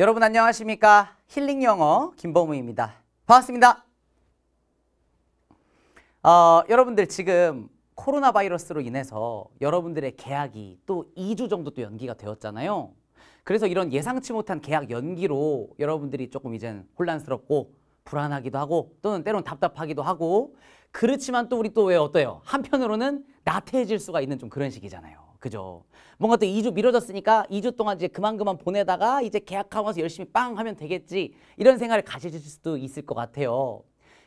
여러분 안녕하십니까? 힐링 영어 김범우입니다. 반갑습니다. 어, 여러분들 지금 코로나 바이러스로 인해서 여러분들의 계약이 또 2주 정도 또 연기가 되었잖아요. 그래서 이런 예상치 못한 계약 연기로 여러분들이 조금 이젠 혼란스럽고 불안하기도 하고 또는 때론 답답하기도 하고 그렇지만 또 우리 또 왜 어때요? 한편으로는 나태해질 수가 있는 좀 그런 시기잖아요. 그죠? 뭔가 또 2주 미뤄졌으니까 2주 동안 이제 그만 그만 보내다가 이제 계약하고 와서 열심히 빵 하면 되겠지 이런 생각을 가지실 수도 있을 것 같아요.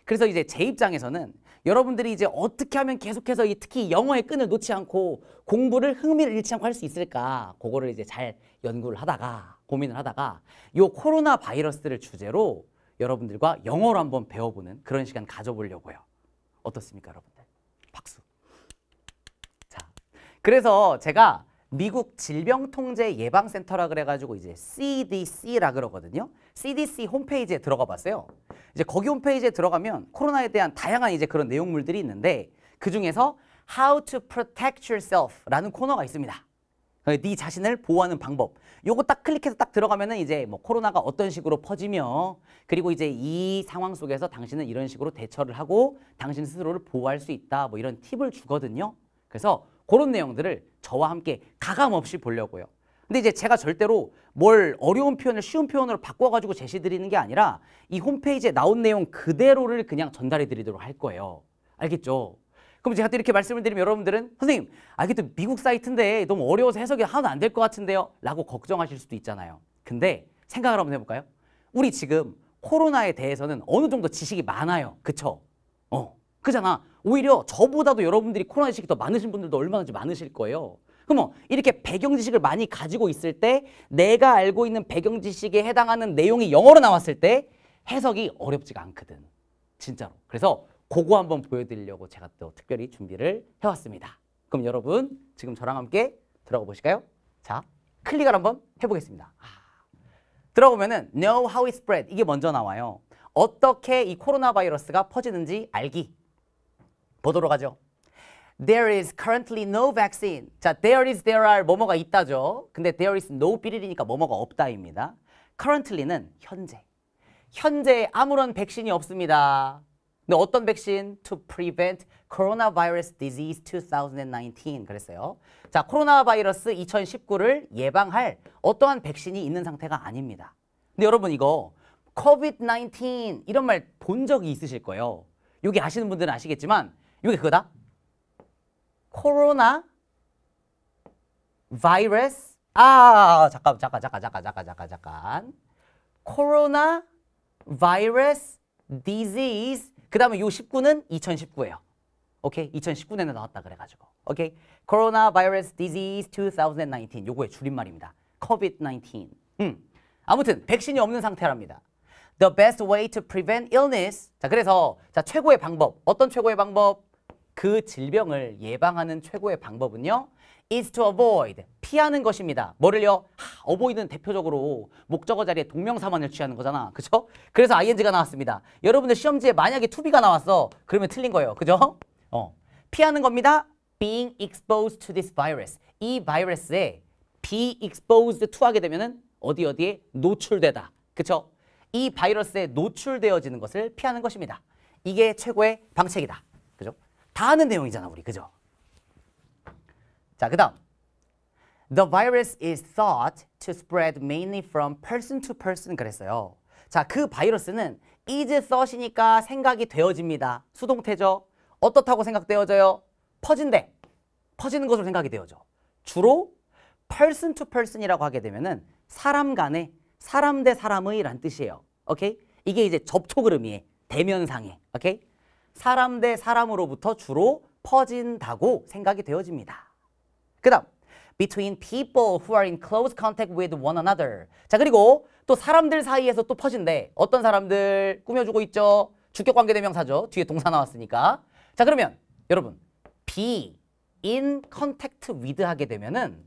그래서 이제 제 입장에서는 여러분들이 이제 어떻게 하면 계속해서 이 특히 영어의 끈을 놓지 않고 공부를 흥미를 잃지 않고 할 수 있을까 그거를 이제 잘 연구를 하다가 고민을 하다가 요 코로나 바이러스를 주제로 여러분들과 영어로 한번 배워보는 그런 시간 가져보려고요. 어떻습니까, 여러분들? 박수. 자, 그래서 제가 미국 질병통제 예방센터라 그래가지고 이제 CDC라 그러거든요. CDC 홈페이지에 들어가 봤어요. 이제 거기 홈페이지에 들어가면 코로나에 대한 다양한 이제 그런 내용물들이 있는데 그 중에서 How to Protect Yourself라는 코너가 있습니다. 그러니까 네 자신을 보호하는 방법. 요거 딱 클릭해서 딱 들어가면은 이제 뭐 코로나가 어떤 식으로 퍼지며 그리고 이제 이 상황 속에서 당신은 이런 식으로 대처를 하고 당신 스스로를 보호할 수 있다. 뭐 이런 팁을 주거든요. 그래서 그런 내용들을 저와 함께 가감 없이 보려고요. 근데 이제 제가 절대로 뭘 어려운 표현을 쉬운 표현으로 바꿔가지고 제시드리는 게 아니라 이 홈페이지에 나온 내용 그대로를 그냥 전달해 드리도록 할 거예요. 알겠죠? 그럼 제가 또 이렇게 말씀을 드리면 여러분들은 선생님, 아 이게 또 미국 사이트인데 너무 어려워서 해석이 하나도 안 될 것 같은데요. 라고 걱정하실 수도 있잖아요. 근데 생각을 한번 해볼까요? 우리 지금 코로나에 대해서는 어느 정도 지식이 많아요. 그쵸? 어, 그잖아. 오히려 저보다도 여러분들이 코로나 지식이 더 많으신 분들도 얼마나 많으실 거예요. 그러면 뭐 이렇게 배경 지식을 많이 가지고 있을 때 내가 알고 있는 배경 지식에 해당하는 내용이 영어로 나왔을 때 해석이 어렵지가 않거든. 진짜로. 그래서 그거 한번 보여드리려고 제가 또 특별히 준비를 해왔습니다. 그럼 여러분 지금 저랑 함께 들어가 보실까요? 자, 클릭을 한번 해보겠습니다. 아. 들어보면은 know how it spread 이게 먼저 나와요. 어떻게 이 코로나 바이러스가 퍼지는지 알기 보도록 하죠. There is currently no vaccine. 자, there is, there are 뭐뭐가 있다죠. 근데 there is no 비리니까 뭐뭐가 없다입니다. Currently는 현재. 현재 아무런 백신이 없습니다. 근데 네, 어떤 백신? To prevent coronavirus disease 2019 그랬어요. 자, 코로나 바이러스 2019를 예방할 어떠한 백신이 있는 상태가 아닙니다. 근데 여러분 이거 COVID-19 이런 말 본 적이 있으실 거예요. 여기 아시는 분들은 아시겠지만 이게 그거다. 코로나 바이러스 아 잠깐 잠깐 잠깐 잠깐 잠깐 잠깐 잠깐 코로나 바이러스 disease 그 다음에 요 19는 2019예요. 오케이? 2019년에 나왔다 그래가지고. 오케이? Corona Virus Disease 2019. 요거의 줄임말입니다. COVID-19. 음. 아무튼 백신이 없는 상태랍니다. The best way to prevent illness. 자, 그래서 자, 최고의 방법. 어떤 최고의 방법? 그 질병을 예방하는 최고의 방법은요. is to avoid. 피하는 것입니다. 뭐를요? 하, 어보이는 대표적으로 목적어 자리에 동명사만을 취하는 거잖아. 그죠? 그래서 ing가 나왔습니다. 여러분들 시험지에 만약에 투비가 나왔어. 그러면 틀린 거예요. 그죠? 어. 피하는 겁니다. being exposed to this virus. 이 바이러스에 be exposed to 하게 되면 어디 어디에 노출되다. 그쵸? 이 바이러스에 노출되어지는 것을 피하는 것입니다. 이게 최고의 방책이다. 그죠? 다 아는 내용이잖아, 우리. 그죠? 자, 그 다음. The virus is thought to spread mainly from person to person 그랬어요. 자, 그 바이러스는 is thought이니까 생각이 되어집니다. 수동태죠. 어떻다고 생각되어져요? 퍼진대. 퍼지는 것으로 생각이 되어져. 주로 person to person이라고 하게 되면은 사람 간의 사람 대 사람의 란 뜻이에요. 오케이? 이게 이제 접촉 흐름이에요. 대면상에. 오케이? 사람 대 사람으로부터 주로 퍼진다고 생각이 되어집니다. 그다음 between people who are in close contact with one another. 자, 그리고 또 사람들 사이에서 또 퍼진대. 어떤 사람들 꾸며주고 있죠? 주격 관계대명사죠. 뒤에 동사 나왔으니까. 자, 그러면 여러분 be in contact with 하게 되면은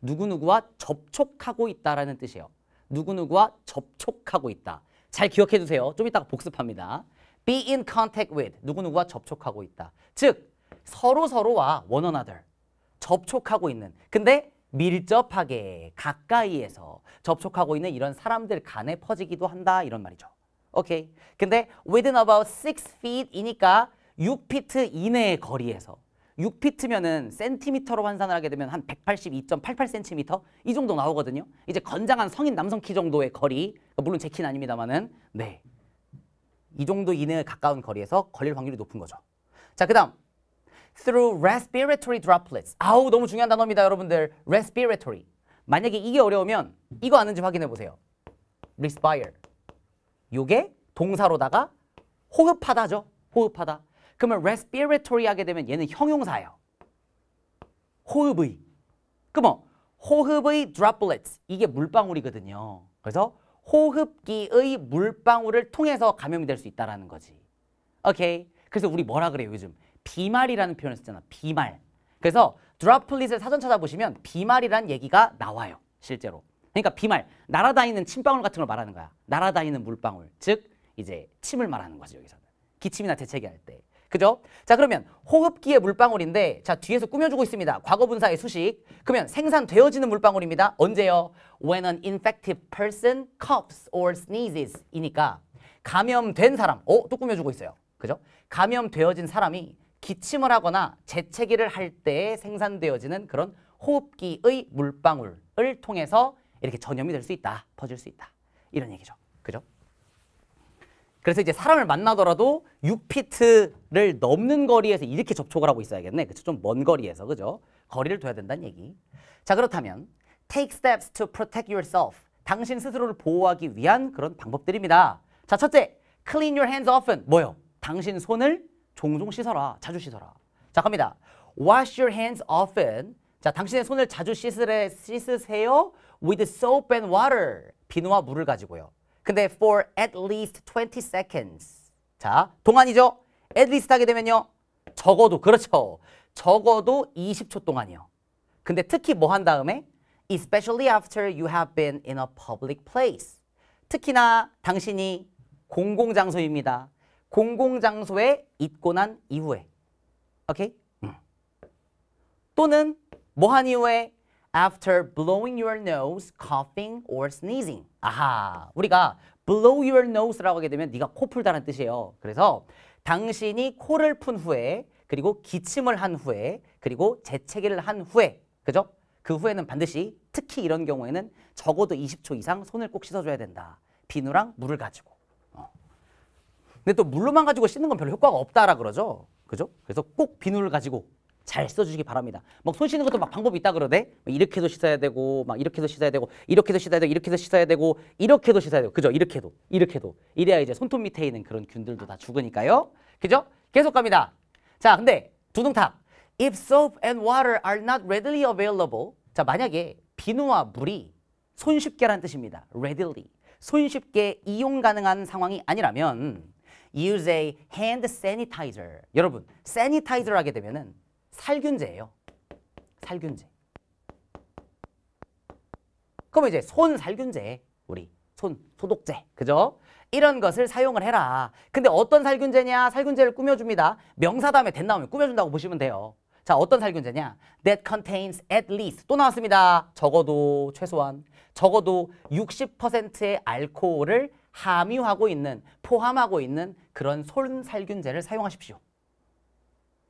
누구누구와 접촉하고 있다라는 뜻이에요. 누구누구와 접촉하고 있다. 잘 기억해 두세요. 좀 이따가 복습합니다. be in contact with 누구누구와 접촉하고 있다. 즉 서로서로와 one another 접촉하고 있는 근데 밀접하게 가까이에서 접촉하고 있는 이런 사람들 간에 퍼지기도 한다 이런 말이죠. 오케이. 근데 within about 6 feet이니까 6피트 이내의 거리에서 6피트면은 센티미터로 환산을 하게 되면 한 182.88cm 이 정도 나오거든요. 이제 건장한 성인 남성 키 정도의 거리 그러니까 물론 제 키는 아닙니다만은 네. 이 정도 이내에 가까운 거리에서 걸릴 확률이 높은 거죠. 자, 그 다음 through respiratory droplets. 아우 너무 중요한 단어입니다, 여러분들. respiratory. 만약에 이게 어려우면 이거 아는지 확인해 보세요. respire. 요게 동사로다가 호흡하다죠. 호흡하다. 그러면 respiratory 하게 되면 얘는 형용사예요. 호흡의. 그럼 뭐? 호흡의 droplets. 이게 물방울이거든요. 그래서 호흡기의 물방울을 통해서 감염이 될 수 있다는 라 거지. 오케이. 그래서 우리 뭐라 그래요 요즘? 비말이라는 표현을 쓰잖아. 비말. 그래서 드랍플릿을 사전 찾아보시면 비말이란 얘기가 나와요. 실제로. 그러니까 비말, 날아다니는 침방울 같은 걸 말하는 거야. 날아다니는 물방울. 즉 이제 침을 말하는 거죠, 여기서는. 기침이나 재채기 할 때. 그죠? 자, 그러면 호흡기의 물방울인데 자, 뒤에서 꾸며주고 있습니다. 과거분사의 수식. 그러면 생산되어지는 물방울입니다. 언제요? When an i n f e c t i v person coughs or sneezes 이니까 감염된 사람. 어, 또 꾸며주고 있어요. 그죠? 감염되어진 사람이 기침을 하거나 재채기를 할 때 생산되어지는 그런 호흡기의 물방울을 통해서 이렇게 전염이 될 수 있다, 퍼질 수 있다. 이런 얘기죠. 그죠? 그래서 이제 사람을 만나더라도 6피트를 넘는 거리에서 이렇게 접촉을 하고 있어야겠네. 그쵸? 좀먼 거리에서. 그죠? 거리를 둬야 된다는 얘기. 자, 그렇다면 take steps to protect yourself. 당신 스스로를 보호하기 위한 그런 방법들입니다. 자, 첫째, clean your hands often. 뭐요? 당신 손을 종종 씻어라. 자주 씻어라. 자, 갑니다. Wash your hands often. 자, 당신의 손을 자주 씻으래, 씻으세요. With soap and water. 비누와 물을 가지고요. 근데 for at least 20 seconds. 자, 동안이죠? at least 하게 되면요. 적어도, 그렇죠. 적어도 20초 동안이요. 근데 특히 뭐 한 다음에? especially after you have been in a public place. 특히나 당신이 공공장소입니다. 공공장소에 입고난 이후에 오케이? 또는 뭐한 이후에 after blowing your nose, coughing or sneezing 아하 우리가 blow your nose라고 하게 되면 네가 코 풀다는 뜻이에요 그래서 당신이 코를 푼 후에 그리고 기침을 한 후에 그리고 재채기를 한 후에 그죠? 그 후에는 반드시 특히 이런 경우에는 적어도 20초 이상 손을 꼭 씻어줘야 된다 비누랑 물을 가지고 근데 또 물로만 가지고 씻는 건 별로 효과가 없다라 그러죠. 그죠? 그래서 꼭 비누를 가지고 잘 써주시기 바랍니다. 막 손 씻는 것도 막 방법이 있다 그러대. 이렇게도 씻어야 되고, 막 이렇게도 씻어야 되고, 이렇게도 씻어야 되고, 이렇게도 씻어야 되고, 이렇게도 씻어야 되고, 그죠? 이렇게도, 이렇게도. 이래야 이제 손톱 밑에 있는 그런 균들도 다 죽으니까요. 그죠? 계속 갑니다. 자, 근데 두둥탁. If soap and water are not readily available. 자, 만약에 비누와 물이 손쉽게란 뜻입니다. readily. 손쉽게 이용 가능한 상황이 아니라면 use a hand sanitizer. 여러분, sanitizer 하게 되면은 살균제예요. 살균제. 그럼 이제 손 살균제, 우리 손 소독제, 그죠? 이런 것을 사용을 해라. 근데 어떤 살균제냐? 살균제를 꾸며줍니다. 명사 다음에 된 나오면 꾸며준다고 보시면 돼요. 자, 어떤 살균제냐? That contains at least 또 나왔습니다. 적어도 최소한 적어도 60%의 알코올을 함유하고 있는, 포함하고 있는 그런 손살균제를 사용하십시오.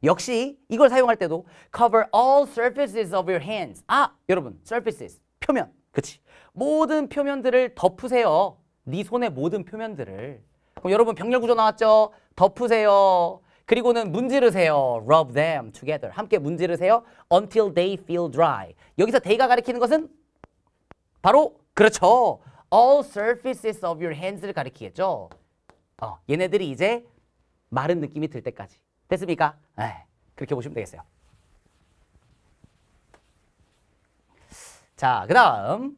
역시 이걸 사용할 때도 cover all surfaces of your hands. 아, 여러분, surfaces, 표면. 그치. 모든 표면들을 덮으세요. 네 손의 모든 표면들을. 그럼 여러분 병렬 구조 나왔죠? 덮으세요. 그리고는 문지르세요. Rub them together. 함께 문지르세요. Until they feel dry. 여기서 t h 가 가리키는 것은 바로 그렇죠. all surfaces of your hands를 가리키겠죠. 어, 얘네들이 이제 마른 느낌이 들 때까지. 됐습니까? 에이, 네, 그렇게 보시면 되겠어요. 자, 그 다음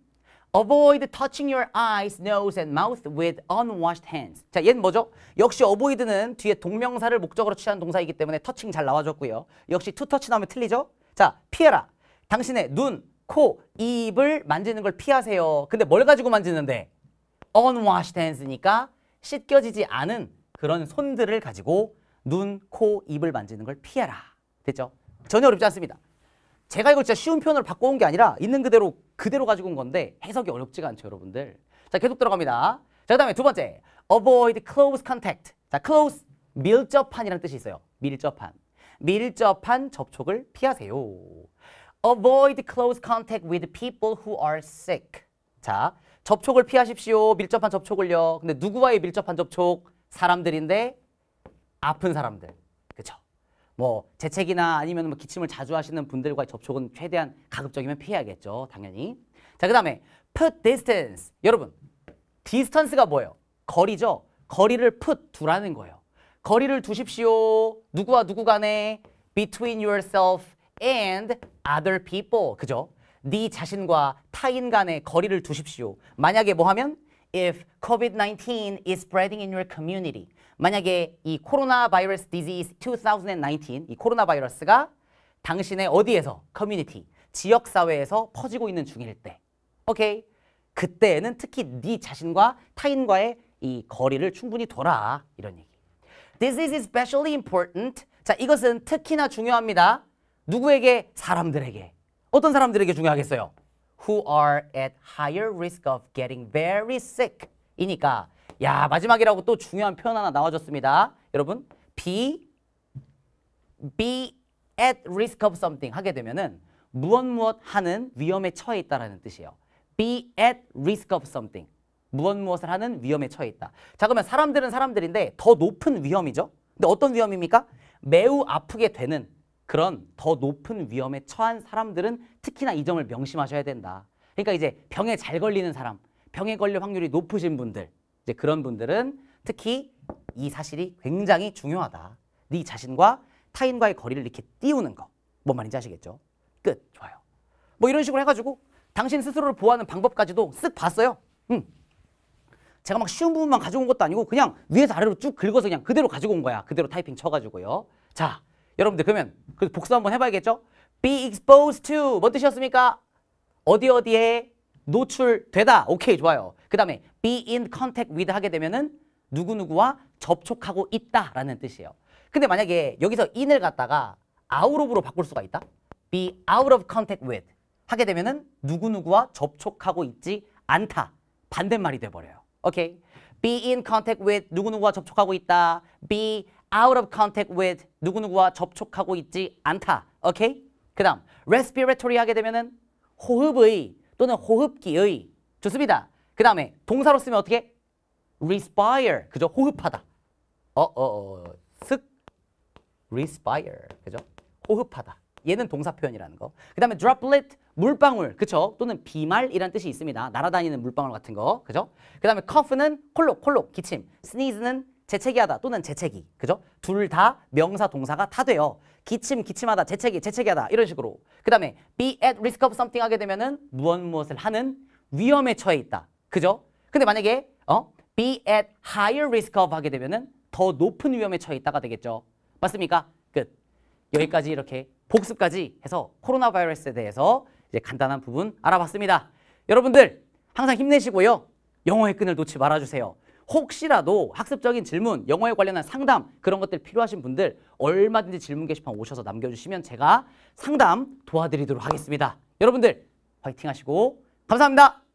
Avoid touching your eyes, nose, and mouth with unwashed hands. 자, 얘는 뭐죠? 역시 avoid는 뒤에 동명사를 목적으로 취한 동사이기 때문에 터칭 잘 나와줬고요. 역시 to touch 나오면 틀리죠? 자, 피해라. 당신의 눈, 코, 입을 만지는 걸 피하세요. 근데 뭘 가지고 만지는데? unwashed hands니까 씻겨지지 않은 그런 손들을 가지고 눈, 코, 입을 만지는 걸 피해라. 됐죠? 전혀 어렵지 않습니다. 제가 이걸 진짜 쉬운 표현으로 바꿔온 게 아니라 있는 그대로 그대로 가지고 온 건데 해석이 어렵지가 않죠, 여러분들. 자, 계속 들어갑니다. 자, 그다음에 두 번째. avoid close contact. 자, close 밀접한이라는 뜻이 있어요. 밀접한. 밀접한 접촉을 피하세요. Avoid close contact with people who are sick. 자, 접촉을 피하십시오. 밀접한 접촉을요. 근데 누구와의 밀접한 접촉? 사람들인데 아픈 사람들. 그렇죠? 뭐 재채기나 아니면 뭐 기침을 자주 하시는 분들과의 접촉은 최대한 가급적이면 피해야겠죠. 당연히. 자, 그다음에 put distance. 여러분, 디스턴스가 뭐예요? 거리죠. 거리를 put 두라는 거예요. 거리를 두십시오. 누구와 누구 간에 between yourself and other people. 그죠? 네 자신과 타인 간의 거리를 두십시오. 만약에 뭐 하면 if COVID-19 is spreading in your community. 만약에 이 코로나 바이러스 disease 2019, 이 코로나 바이러스가 당신의 어디에서 커뮤니티, 지역 사회에서 퍼지고 있는 중일 때. 오케이. 그때에는 특히 네 자신과 타인과의 이 거리를 충분히 둬라. 이런 얘기. This is especially important. 자, 이것은 특히나 중요합니다. 누구에게? 사람들에게. 어떤 사람들에게 중요하겠어요? Who are at higher risk of getting very sick. 이니까 야 마지막이라고 또 중요한 표현 하나 나와줬습니다. 여러분 be, be at risk of something 하게 되면은 무엇 무엇 하는 위험에 처해 있다라는 뜻이에요. be at risk of something. 무엇 무엇을 하는 위험에 처해 있다. 자 그러면 사람들은 사람들인데 더 높은 위험이죠. 근데 어떤 위험입니까? 매우 아프게 되는 그런 더 높은 위험에 처한 사람들은 특히나 이 점을 명심하셔야 된다. 그러니까 이제 병에 잘 걸리는 사람, 병에 걸릴 확률이 높으신 분들, 이제 그런 분들은 특히 이 사실이 굉장히 중요하다. 네 자신과 타인과의 거리를 이렇게 띄우는 거. 뭔 말인지 아시겠죠? 끝. 좋아요. 뭐 이런 식으로 해가지고 당신 스스로를 보호하는 방법까지도 쓱 봤어요. 음. 제가 막 쉬운 부분만 가져온 것도 아니고 그냥 위에서 아래로 쭉 긁어서 그냥 그대로 가지고 온 거야. 그대로 타이핑 쳐가지고요. 자, 여러분들 그러면 그 복습 한번 해봐야겠죠? Be exposed to 뭔 뜻이었습니까? 어디 어디에 노출되다. 오케이 좋아요. 그 다음에 be in contact with 하게 되면은 누구누구와 접촉하고 있다라는 뜻이에요. 근데 만약에 여기서 in을 갖다가 out of로 바꿀 수가 있다. be out of contact with 하게 되면은 누구누구와 접촉하고 있지 않다. 반대말이 돼버려요. 오케이. be in contact with 누구누구와 접촉하고 있다. be out of contact with 누구누구와 접촉하고 있지 않다. 오케이? 그 다음 respiratory 하게 되면은 호흡의 또는 호흡기의 좋습니다. 그 다음에 동사로 쓰면 어떻게? respire 그죠? 호흡하다. 어어어 어, 어. 쓱 어, 어. respire 그죠? 호흡하다. 얘는 동사 표현이라는 거. 그 다음에 droplet, 물방울, 그쵸? 또는 비말이란 뜻이 있습니다. 날아다니는 물방울 같은 거, 그죠? 그 다음에 cough는 콜록, 콜록, 기침. sneeze는 재채기하다 또는 재채기 그죠? 둘 다 명사 동사가 다 돼요. 기침 기침하다 재채기 재채기하다 이런 식으로 그 다음에 be at risk of something 하게 되면은 무엇 무엇을 하는 위험에 처해 있다 그죠? 근데 만약에 어 be at higher risk of 하게 되면은 더 높은 위험에 처해 있다가 되겠죠. 맞습니까? 끝. 여기까지 이렇게 복습까지 해서 코로나 바이러스에 대해서 이제 간단한 부분 알아봤습니다. 여러분들 항상 힘내시고요. 영어의 끈을 놓지 말아주세요. 혹시라도 학습적인 질문, 영어에 관련한 상담 그런 것들 필요하신 분들 얼마든지 질문 게시판 오셔서 남겨주시면 제가 상담 도와드리도록 하겠습니다. 여러분들 화이팅 하시고 감사합니다.